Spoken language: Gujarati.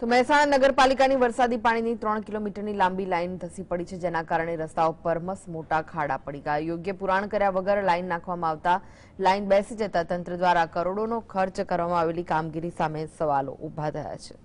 તો મહેસાણા નગરપાલિકાની વરસાદી પાણીની ત્રણ કિલોમીટરની લાંબી લાઇન ધસી પડી છે જેના કારણે રસ્તાઓ પર મસ મોટા ખાડા પડી ગયા યોગ્ય પુરાણ કર્યા વગર લાઇન નાખવામાં આવતા લાઇન બેસી જતા તંત્ર દ્વારા કરોડોનો ખર્ચ કરવામાં આવેલી કામગીરી સામે સવાલો ઉભા થયા છે